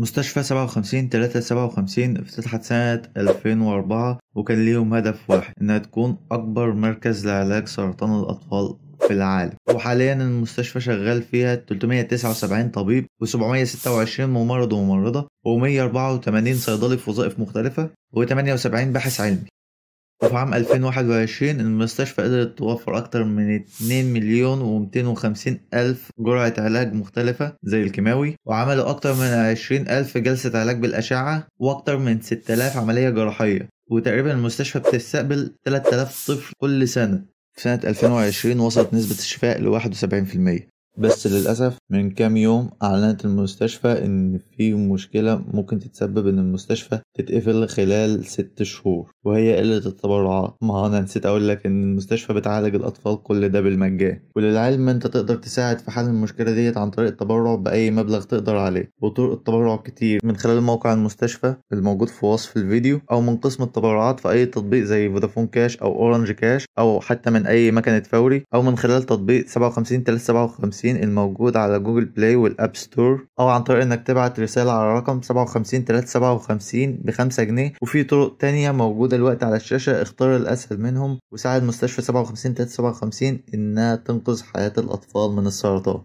مستشفى سبعة وخمسين تلاتة سبعة وخمسين افتتحت سنة ألفين وأربعة وكان ليهم هدف واحد إنها تكون أكبر مركز لعلاج سرطان الأطفال في العالم وحاليا المستشفى شغال فيها 379 طبيب و726 ممرض وممرضة و184 صيدلي في وظائف مختلفة و78 باحث علمي وفي عام 2021 المستشفى قدرت توفر أكتر من 2 مليون و 250 ألف جرعة علاج مختلفة زي الكيماوي وعملوا أكتر من 20 ألف جلسة علاج بالأشعة وأكتر من 6000 عملية جراحية وتقريبا المستشفى بتستقبل 3000 طفل كل سنة في سنة 2020 وصلت نسبة الشفاء ل 71% بس للأسف من كام يوم أعلنت المستشفى إن في مشكلة ممكن تتسبب إن المستشفى تتقفل خلال ست شهور وهي قلة التبرعات ما أنا نسيت أقول لك إن المستشفى بتعالج الأطفال كل ده بالمجان وللعلم أنت تقدر تساعد في حل المشكلة ديت عن طريق التبرع بأي مبلغ تقدر عليه وطرق التبرع كتير من خلال موقع المستشفى الموجود في وصف الفيديو أو من قسم التبرعات في أي تطبيق زي فودافون كاش أو أورنج كاش أو حتى من أي مكنة فوري أو من خلال تطبيق 57 357 256 الموجود على جوجل بلاي والاب ستور او عن طريق انك تبعت رسالة على رقم 57 357 ب 5 جنيه وفي طرق تانية موجودة دلوقتي على الشاشة اختار الاسهل منهم وساعد مستشفى 57 357 انها تنقذ حياة الاطفال من السرطان